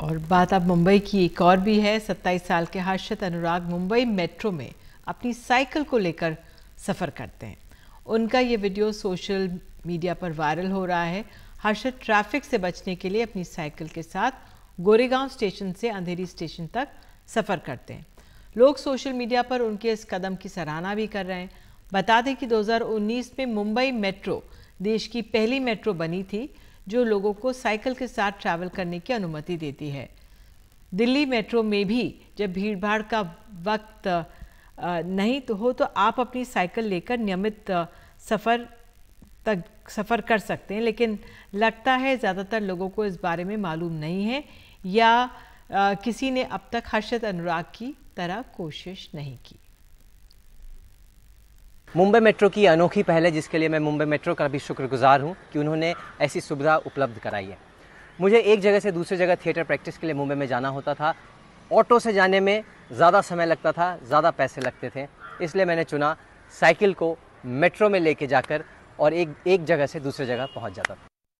और बात अब मुंबई की एक और भी है 27 साल के हर्षित अनुराग मुंबई मेट्रो में अपनी साइकिल को लेकर सफ़र करते हैं उनका ये वीडियो सोशल मीडिया पर वायरल हो रहा है हर्षित ट्रैफिक से बचने के लिए अपनी साइकिल के साथ गोरेगांव स्टेशन से अंधेरी स्टेशन तक सफ़र करते हैं लोग सोशल मीडिया पर उनके इस कदम की सराहना भी कर रहे हैं बता दें कि 2019 में मुंबई मेट्रो देश की पहली मेट्रो बनी थी जो लोगों को साइकिल के साथ ट्रैवल करने की अनुमति देती है दिल्ली मेट्रो में भी जब भीड़भाड़ का वक्त नहीं तो हो तो आप अपनी साइकिल लेकर नियमित सफ़र तक सफ़र कर सकते हैं लेकिन लगता है ज़्यादातर लोगों को इस बारे में मालूम नहीं है या किसी ने अब तक हर्षद अनुराग की तरह कोशिश नहीं की मुंबई मेट्रो की अनोखी पहल है जिसके लिए मैं मुंबई मेट्रो का भी शुक्रगुजार हूँ कि उन्होंने ऐसी सुविधा उपलब्ध कराई है मुझे एक जगह से दूसरी जगह थिएटर प्रैक्टिस के लिए मुंबई में जाना होता था ऑटो से जाने में ज़्यादा समय लगता था ज़्यादा पैसे लगते थे इसलिए मैंने चुना साइकिल को मेट्रो में लेके जाकर और एक एक जगह से दूसरी जगह पहुंच जाता था